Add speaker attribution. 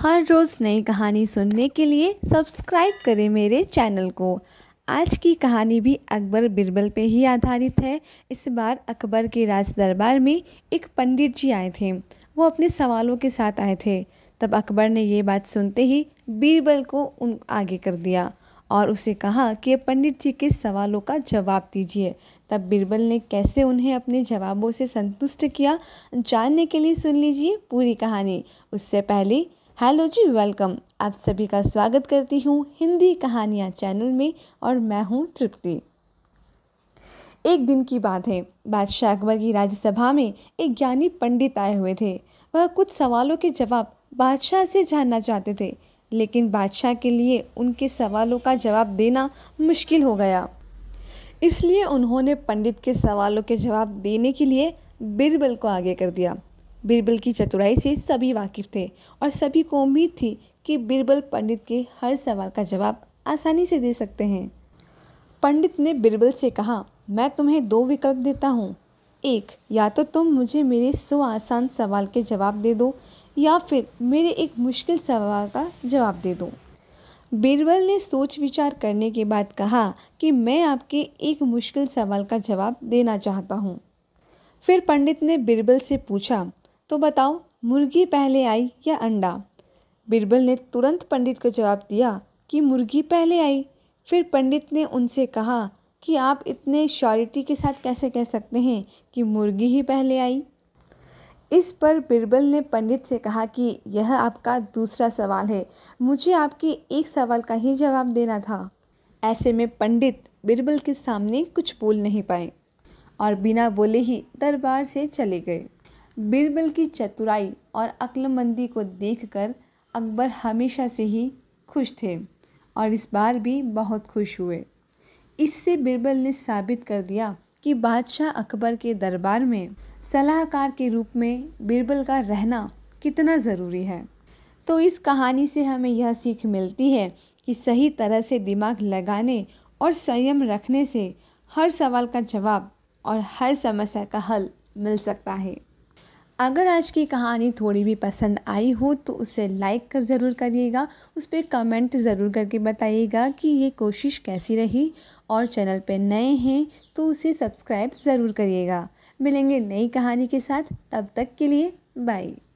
Speaker 1: हर रोज़ नई कहानी सुनने के लिए सब्सक्राइब करें मेरे चैनल को आज की कहानी भी अकबर बिरबल पे ही आधारित है इस बार अकबर के राज दरबार में एक पंडित जी आए थे वो अपने सवालों के साथ आए थे तब अकबर ने ये बात सुनते ही बीरबल को उन आगे कर दिया और उसे कहा कि पंडित जी के सवालों का जवाब दीजिए तब बीरबल ने कैसे उन्हें अपने जवाबों से संतुष्ट किया जानने के लिए सुन लीजिए पूरी कहानी उससे पहले हेलो जी वेलकम आप सभी का स्वागत करती हूँ हिंदी कहानियाँ चैनल में और मैं हूँ तृप्ति एक दिन की बात है बादशाह अकबर की राज्यसभा में एक ज्ञानी पंडित आए हुए थे वह कुछ सवालों के जवाब बादशाह से जानना चाहते थे लेकिन बादशाह के लिए उनके सवालों का जवाब देना मुश्किल हो गया इसलिए उन्होंने पंडित के सवालों के जवाब देने के लिए बिरबल को आगे कर दिया बीरबल की चतुराई से सभी वाकिफ़ थे और सभी को उम्मीद थी कि बीरबल पंडित के हर सवाल का जवाब आसानी से दे सकते हैं पंडित ने बीरबल से कहा मैं तुम्हें दो विकल्प देता हूँ एक या तो तुम मुझे मेरे सो आसान सवाल के जवाब दे दो या फिर मेरे एक मुश्किल सवाल का जवाब दे दो बीरबल ने सोच विचार करने के बाद कहा कि मैं आपके एक मुश्किल सवाल का जवाब देना चाहता हूँ फिर पंडित ने बीरबल से पूछा तो बताओ मुर्गी पहले आई या अंडा बिरबल ने तुरंत पंडित को जवाब दिया कि मुर्गी पहले आई फिर पंडित ने उनसे कहा कि आप इतने श्योरिटी के साथ कैसे कह सकते हैं कि मुर्गी ही पहले आई इस पर बिरबल ने पंडित से कहा कि यह आपका दूसरा सवाल है मुझे आपके एक सवाल का ही जवाब देना था ऐसे में पंडित बिरबल के सामने कुछ बोल नहीं पाए और बिना बोले ही दरबार से चले गए बीरबल की चतुराई और अक्लमंदी को देखकर अकबर हमेशा से ही खुश थे और इस बार भी बहुत खुश हुए इससे बीरबल ने साबित कर दिया कि बादशाह अकबर के दरबार में सलाहकार के रूप में बीरबल का रहना कितना ज़रूरी है तो इस कहानी से हमें यह सीख मिलती है कि सही तरह से दिमाग लगाने और संयम रखने से हर सवाल का जवाब और हर समस्या का हल मिल सकता है अगर आज की कहानी थोड़ी भी पसंद आई हो तो उसे लाइक कर ज़रूर करिएगा उस पर कमेंट ज़रूर करके बताइएगा कि ये कोशिश कैसी रही और चैनल पर नए हैं तो उसे सब्सक्राइब ज़रूर करिएगा मिलेंगे नई कहानी के साथ तब तक के लिए बाय